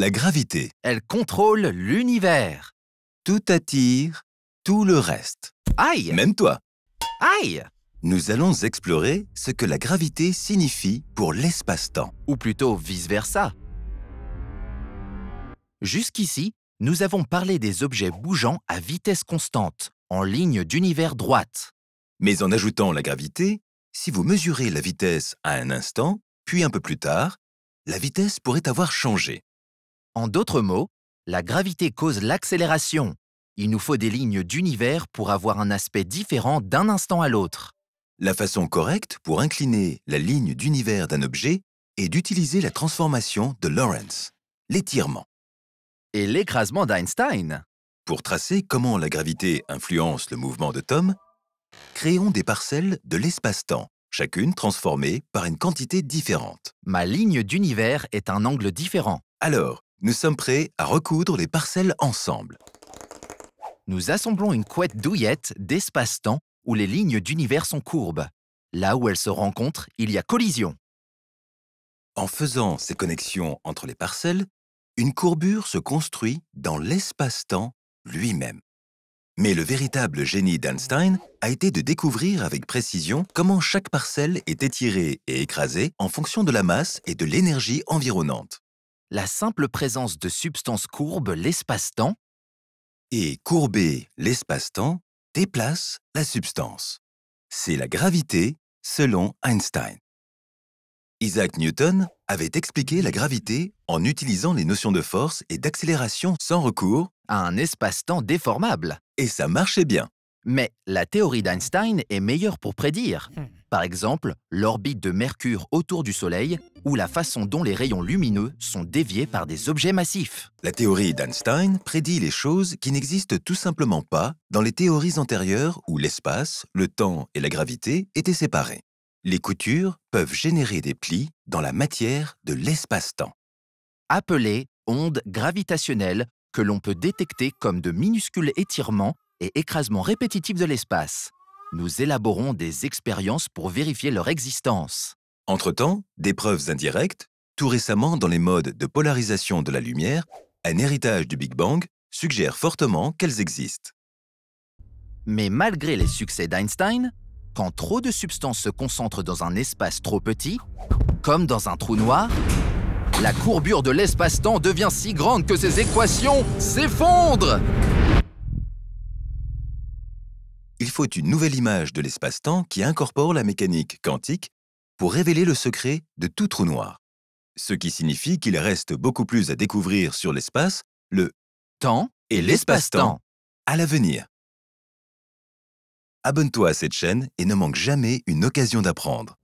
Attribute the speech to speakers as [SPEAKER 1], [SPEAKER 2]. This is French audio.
[SPEAKER 1] La gravité. Elle contrôle l'univers. Tout attire, tout le reste. Aïe Même toi Aïe Nous allons explorer ce que la gravité signifie pour l'espace-temps. Ou plutôt vice-versa. Jusqu'ici, nous avons parlé des objets bougeant à vitesse constante, en ligne d'univers droite. Mais en ajoutant la gravité, si vous mesurez la vitesse à un instant, puis un peu plus tard, la vitesse pourrait avoir changé. En d'autres mots, la gravité cause l'accélération. Il nous faut des lignes d'univers pour avoir un aspect différent d'un instant à l'autre. La façon correcte pour incliner la ligne d'univers d'un objet est d'utiliser la transformation de Lorentz, l'étirement. Et l'écrasement d'Einstein. Pour tracer comment la gravité influence le mouvement de Tom, créons des parcelles de l'espace-temps, chacune transformée par une quantité différente. Ma ligne d'univers est un angle différent. Alors, nous sommes prêts à recoudre les parcelles ensemble. Nous assemblons une couette douillette d'espace-temps où les lignes d'univers sont courbes. Là où elles se rencontrent, il y a collision. En faisant ces connexions entre les parcelles, une courbure se construit dans l'espace-temps lui-même. Mais le véritable génie d'Einstein a été de découvrir avec précision comment chaque parcelle est étirée et écrasée en fonction de la masse et de l'énergie environnante la simple présence de substances courbe, l'espace-temps et courber l'espace-temps déplace la substance. C'est la gravité selon Einstein. Isaac Newton avait expliqué la gravité en utilisant les notions de force et d'accélération sans recours à un espace-temps déformable. Et ça marchait bien. Mais la théorie d'Einstein est meilleure pour prédire. Hmm. Par exemple, l'orbite de Mercure autour du Soleil ou la façon dont les rayons lumineux sont déviés par des objets massifs. La théorie d'Einstein prédit les choses qui n'existent tout simplement pas dans les théories antérieures où l'espace, le temps et la gravité étaient séparés. Les coutures peuvent générer des plis dans la matière de l'espace-temps. Appelées ondes gravitationnelles que l'on peut détecter comme de minuscules étirements et écrasements répétitifs de l'espace. Nous élaborons des expériences pour vérifier leur existence. Entre-temps, des preuves indirectes, tout récemment dans les modes de polarisation de la lumière, un héritage du Big Bang, suggèrent fortement qu'elles existent. Mais malgré les succès d'Einstein, quand trop de substances se concentrent dans un espace trop petit, comme dans un trou noir, la courbure de l'espace-temps devient si grande que ses équations s'effondrent. Il faut une nouvelle image de l'espace-temps qui incorpore la mécanique quantique pour révéler le secret de tout trou noir. Ce qui signifie qu'il reste beaucoup plus à découvrir sur l'espace, le temps et l'espace-temps à l'avenir. Abonne-toi à cette chaîne et ne manque jamais une occasion d'apprendre.